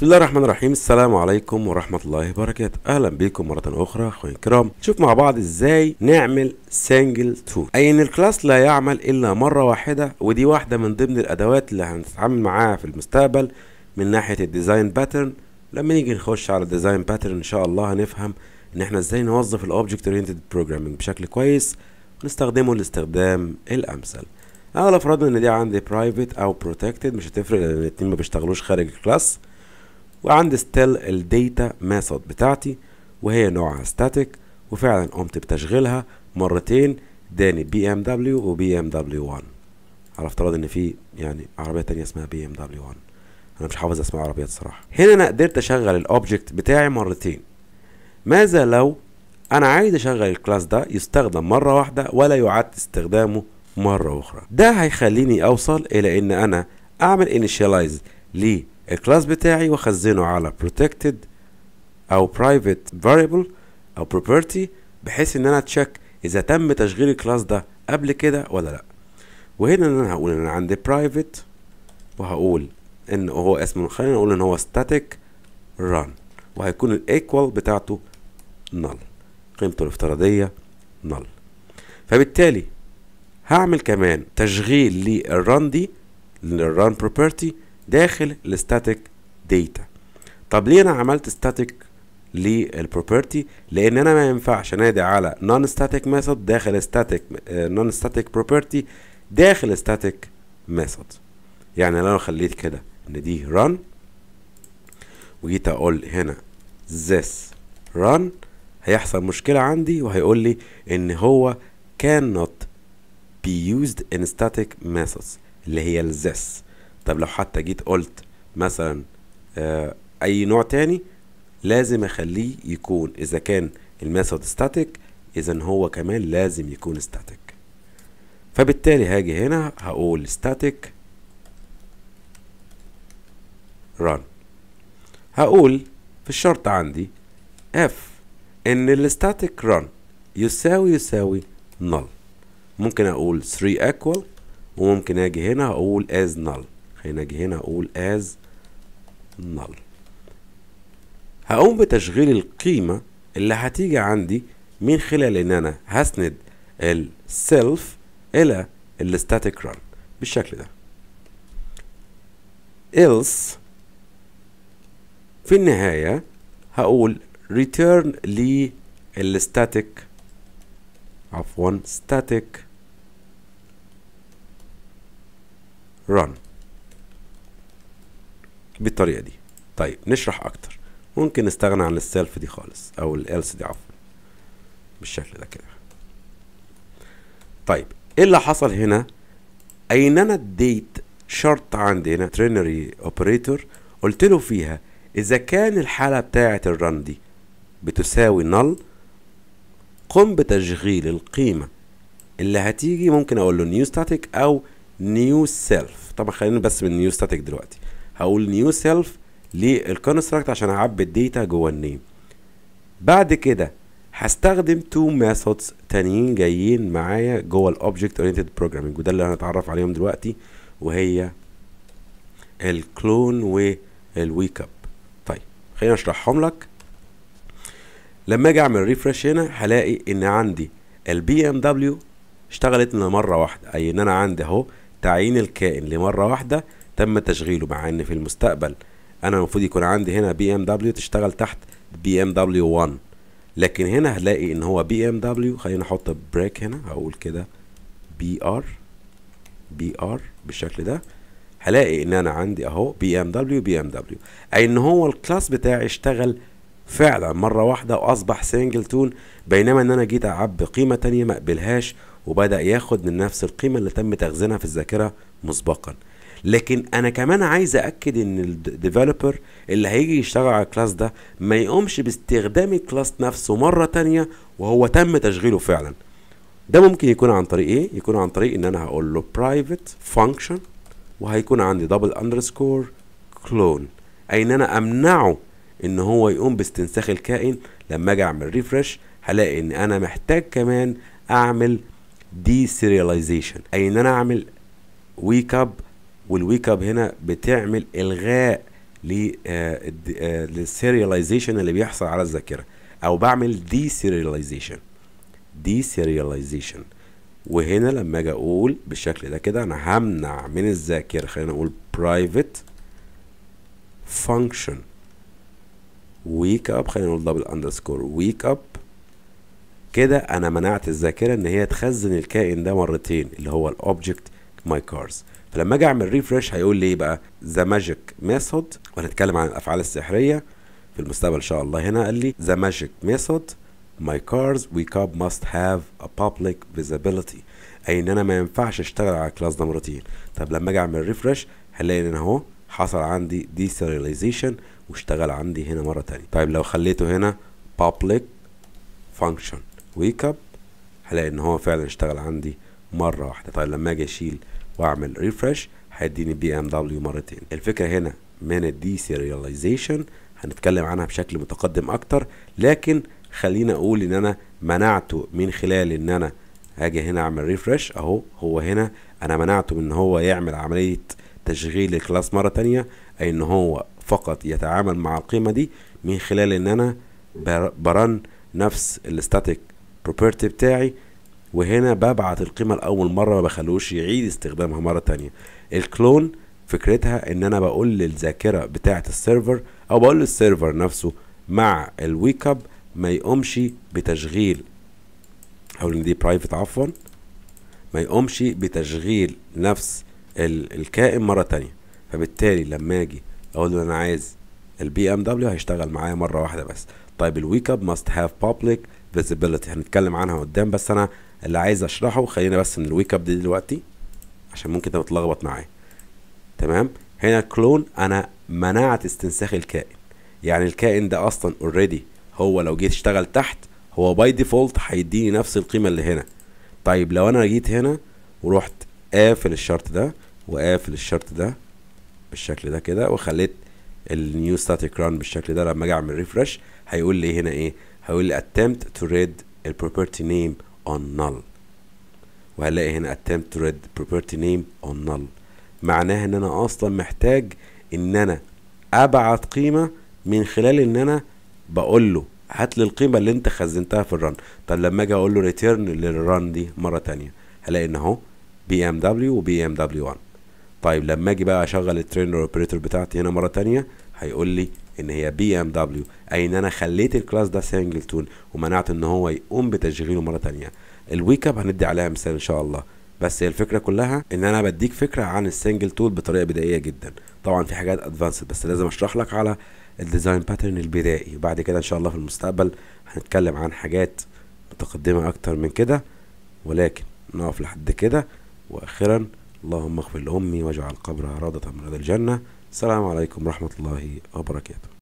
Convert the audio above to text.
بسم الله الرحمن الرحيم السلام عليكم ورحمة الله وبركاته أهلا بيكم مرة أخرى أخويا الكرام نشوف مع بعض إزاي نعمل سنجل تون أي إن الكلاس لا يعمل إلا مرة واحدة ودي واحدة من ضمن الأدوات اللي هنتعامل معاها في المستقبل من ناحية الديزاين باترن لما نيجي نخش على الديزاين باترن إن شاء الله هنفهم إن إحنا إزاي نوظف الأوبجكت أورينتد بروجرامينج بشكل كويس ونستخدمه الاستخدام الأمثل أنا لو فرضنا إن دي عندي برايفت أو بروتكتد مش هتفرق لأن الاتنين ما بيشتغلوش خارج الكلاس وعندي ستيل الديتا ميثود بتاعتي وهي نوعها ستاتيك وفعلا قمت بتشغيلها مرتين اداني بي ام دبليو وبي ام دبليو 1 على افتراض ان في يعني عربيه تانية اسمها بي ام دبليو 1 انا مش حافظ اسماء العربيات الصراحه هنا انا قدرت اشغل الاوبجكت بتاعي مرتين ماذا لو انا عايز اشغل الكلاس ده يستخدم مره واحده ولا يعاد استخدامه مره اخرى ده هيخليني اوصل الى ان انا اعمل انيشاليز ليه الكلاس بتاعي واخزنه على protected او private variable او property بحيث ان انا اتشيك اذا تم تشغيل الكلاس ده قبل كده ولا لا وهنا انا هقول ان انا عندي private وهقول ان هو اسمه خلينا نقول ان هو static run وهيكون الايكوال بتاعته null قيمته الافتراضيه null فبالتالي هعمل كمان تشغيل للران دي للران بروبرتي داخل الستاتيك داتا طب ليه انا عملت ستاتيك للبروبرتي لان انا ما ينفعش انادي على نون ستاتيك ميثود داخل ستاتيك نون ستاتيك بروبرتي داخل ستاتيك ميثود يعني لو خليت كده ان دي run وجيت اقول هنا this run هيحصل مشكلة عندي وهيقول لي ان هو cannot be used in static methods اللي هي this طب لو حتى جيت قلت مثلا آه اي نوع تاني لازم اخليه يكون اذا كان الميثود ستاتيك اذا هو كمان لازم يكون ستاتيك فبالتالي هاجي هنا هقول ستاتيك run هقول في الشرط عندي اف ان الستاتيك run يساوي يساوي null ممكن اقول 3 equal وممكن اجي هنا اقول as null خلينا اجي هنا اقول as null هقوم بتشغيل القيمة اللي هتيجي عندي من خلال ان انا هسند السيلف الى الستاتيك ران بالشكل ده else في النهاية هقول return لي الستاتيك عفوا static run بالطريقه دي طيب نشرح اكتر ممكن نستغنى عن السيلف دي خالص او الالس دي عفوا بالشكل ده كده طيب ايه اللي حصل هنا اين انا اديت شرط عندي هنا ترينري اوبريتور قلت له فيها اذا كان الحاله بتاعه الرن دي بتساوي نل قم بتشغيل القيمه اللي هتيجي ممكن اقول له نيو ستاتيك او نيو سيلف طبعا خلينا بس من نيو ستاتيك دلوقتي هقول نيو سيلف للكونستراكت عشان اعبي الداتا جوه النيم بعد كده هستخدم تو ميثودز تانيين جايين معايا جوه الاوبجكت اورينتد بروجرامنج وده اللي هنتعرف عليهم دلوقتي وهي الكلون والويك اب طيب خلينا اشرحهم لك لما اجي اعمل ريفرش هنا هلاقي ان عندي البي ام دبليو اشتغلت لمره واحده اي ان انا عندي اهو تعيين الكائن لمره واحده تم تشغيله مع ان في المستقبل انا المفروض يكون عندي هنا بي ام دبليو تشتغل تحت بي ام دبليو 1 لكن هنا هلاقي ان هو بي ام دبليو خلينا احط بريك هنا هقول كده بي ار بي ار بالشكل ده هلاقي ان انا عندي اهو بي ام دبليو بي ام دبليو اي ان هو الكلاس بتاعي اشتغل فعلا مره واحده واصبح سنجل تون بينما ان انا جيت اعبي قيمه تانية ما قبلهاش وبدا ياخد من نفس القيمه اللي تم تخزينها في الذاكره مسبقا لكن انا كمان عايز اكد ان الديفلوبر اللي هيجي يشتغل على الكلاس ده ما يقومش باستخدام الكلاس نفسه مره تانية وهو تم تشغيله فعلا ده ممكن يكون عن طريق ايه يكون عن طريق ان انا هقول له برايفت فانكشن وهيكون عندي دبل اندرسكور كلون اي ان انا امنعه ان هو يقوم باستنساخ الكائن لما اجي اعمل ريفرش هلاقي ان انا محتاج كمان اعمل دي سيرياليزيشن اي ان انا اعمل ويك اب والويك اب هنا بتعمل الغاء آه، آه، للسيريلايزيشن اللي بيحصل على الذاكره او بعمل دي سيريلايزيشن دي سيريلايزيشن وهنا لما اجي اقول بالشكل ده كده انا همنع من الذاكره خلينا اقول برايفت فانكشن ويك اب خلينا نقول دبل اندرسكور ويك اب كده انا منعت الذاكره ان هي تخزن الكائن ده مرتين اللي هو الاوبجكت ماي كارز فلما اجي اعمل ريفرش هيقول لي ايه بقى ذا ماجيك ميثود وهنتكلم عن الافعال السحريه في المستقبل ان شاء الله هنا قال لي ذا ماجيك ميثود my cars we cab must have a public visibility اي ان انا ما ينفعش اشتغل على الكلاس ده مرتين طب لما اجي اعمل ريفرش هلاقي ان انا اهو حصل عندي deserialization واشتغل عندي هنا مره تانية طيب لو خليته هنا public function wake up هلاقي ان هو فعلا اشتغل عندي مره واحده طيب لما اجي اشيل واعمل ريفرش هيديني بي ام دبليو مرتين الفكره هنا من الدي سيرياليزيشن هنتكلم عنها بشكل متقدم اكتر لكن خلينا اقول ان انا منعته من خلال ان انا هاجي هنا اعمل ريفرش اهو هو هنا انا منعته من ان هو يعمل عمليه تشغيل الكلاس مره تانية اي ان هو فقط يتعامل مع القيمه دي من خلال ان انا برن نفس الستاتيك بروبرتي بتاعي وهنا ببعت القيمة لأول مرة ما بخلوش يعيد استخدامها مرة تانية الكلون فكرتها ان انا بقول للذاكرة بتاعة السيرفر او بقول للسيرفر نفسه مع الويك اب ما يقومش بتشغيل او ان دي برايفت عفوا ما يقومش بتشغيل نفس الكائن مرة تانية فبالتالي لما اجي اقول له انا عايز البي ام دبليو هيشتغل معايا مرة واحدة بس طيب الويك اب ماست هاف بابليك فيزيبيليتي هنتكلم عنها قدام بس انا اللي عايز اشرحه خلينا بس من الويك اب دي دلوقتي عشان ممكن تبقى تلخبط معايا تمام هنا كلون انا منعت استنساخ الكائن يعني الكائن ده اصلا اوريدي هو لو جيت اشتغل تحت هو باي ديفولت هيديني نفس القيمه اللي هنا طيب لو انا جيت هنا ورحت قافل الشرط ده وقافل الشرط ده بالشكل ده كده وخليت النيو ستاتيك ران بالشكل ده لما اجي اعمل ريفرش هيقول لي هنا ايه هيقول لي attempt to read البروبرتي نيم on null وهلاقي هنا attempt to read property name on null معناها ان انا اصلا محتاج ان انا ابعت قيمه من خلال ان انا بقول له هات لي القيمه اللي انت خزنتها في الرن طب لما اجي اقول له ريتيرن للرن دي مره تانية هلاقي ان اهو بي ام دبليو وبي ام دبليو 1 طيب لما اجي بقى اشغل الترينر اوبريتور بتاعتي هنا مره تانية هيقول لي ان هي بي ام دبليو اي ان انا خليت الكلاس ده سنجل تون ومنعت ان هو يقوم بتشغيله مره ثانيه الويك اب هندي عليها مثال ان شاء الله بس هي الفكره كلها ان انا بديك فكره عن السنجل تول بطريقه بدائيه جدا طبعا في حاجات ادفانسد بس لازم اشرح لك على الديزاين باترن البدائي وبعد كده ان شاء الله في المستقبل هنتكلم عن حاجات متقدمه اكتر من كده ولكن نقف لحد كده واخيرا اللهم اغفر لامي واجعل قبرها روضه من رياض الجنه السلام عليكم ورحمه الله وبركاته